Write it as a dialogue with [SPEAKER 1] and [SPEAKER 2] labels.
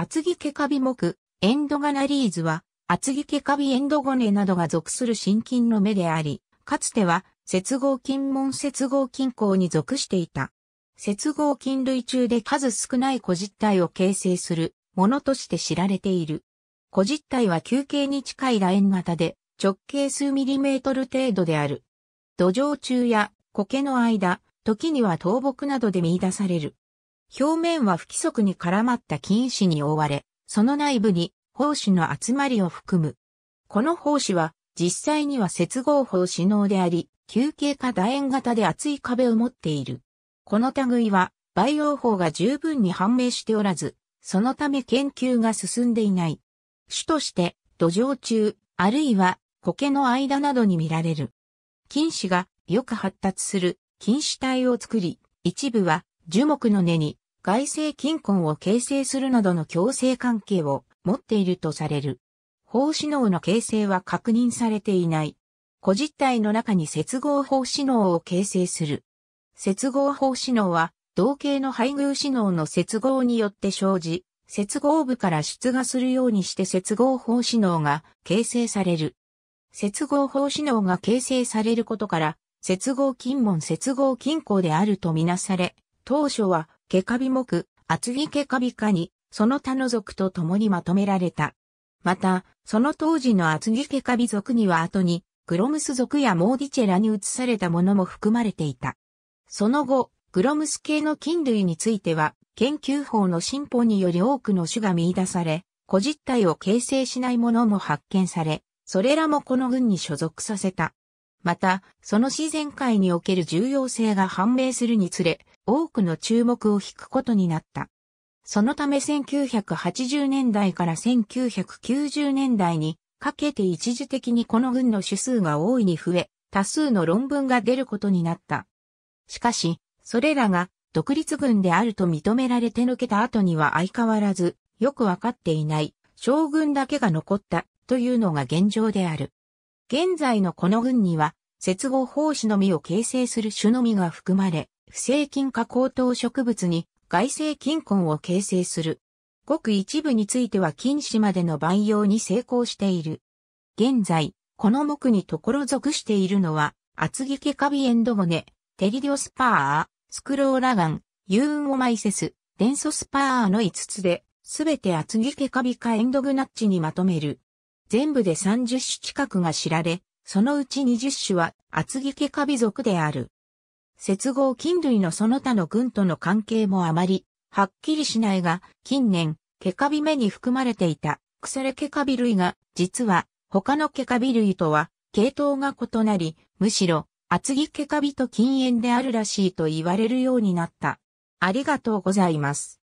[SPEAKER 1] 厚木毛カビ目、エンドガナリーズは、厚木毛カビエンドゴネなどが属する新菌の目であり、かつては、接合菌門接合菌項に属していた。接合菌類中で数少ない個実体を形成するものとして知られている。個実体は球形に近い楕円型で、直径数ミリメートル程度である。土壌中や苔の間、時には倒木などで見出される。表面は不規則に絡まった菌糸に覆われ、その内部に胞子の集まりを含む。この胞子は実際には接合胞子脳であり、球形か楕円型で厚い壁を持っている。この類は培養法が十分に判明しておらず、そのため研究が進んでいない。種として土壌中、あるいは苔の間などに見られる。菌糸がよく発達する菌糸体を作り、一部は樹木の根に外性菌根を形成するなどの共生関係を持っているとされる。胞子脳の形成は確認されていない。個実体の中に接合胞子脳を形成する。接合胞子脳は、同型の配偶子脳の接合によって生じ、接合部から出芽するようにして接合胞子脳が形成される。接合胞子脳が形成されることから、接合筋門接合筋孔であるとみなされ、当初は、ケカビ目、厚木ケカビ科に、その他の族と共にまとめられた。また、その当時の厚木ケカビ族には後に、グロムス族やモーディチェラに移されたものも含まれていた。その後、グロムス系の菌類については、研究法の進歩により多くの種が見出され、個実体を形成しないものも発見され、それらもこの群に所属させた。また、その自然界における重要性が判明するにつれ、多くの注目を引くことになった。そのため1980年代から1990年代にかけて一時的にこの群の種数が大いに増え、多数の論文が出ることになった。しかし、それらが独立軍であると認められて抜けた後には相変わらず、よくわかっていない、将軍だけが残ったというのが現状である。現在のこの軍には、接合法師のみを形成する種のみが含まれ、不正菌化高等植物に外生菌根を形成する。ごく一部については菌糸までの培養に成功している。現在、この木にところ属しているのは、厚木ケカビエンドモネ、テリディオスパー、スクローラガン、ユーンオマイセス、デンソスパーの5つで、すべて厚木ケカビカエンドグナッチにまとめる。全部で30種近くが知られ、そのうち20種は厚木ケカビ属である。接合菌類のその他の群との関係もあまり、はっきりしないが、近年、ケカビ目に含まれていた、クセレケカビ類が、実は、他のケカビ類とは、系統が異なり、むしろ、厚木ケカビと禁煙であるらしいと言われるようになった。ありがとうございます。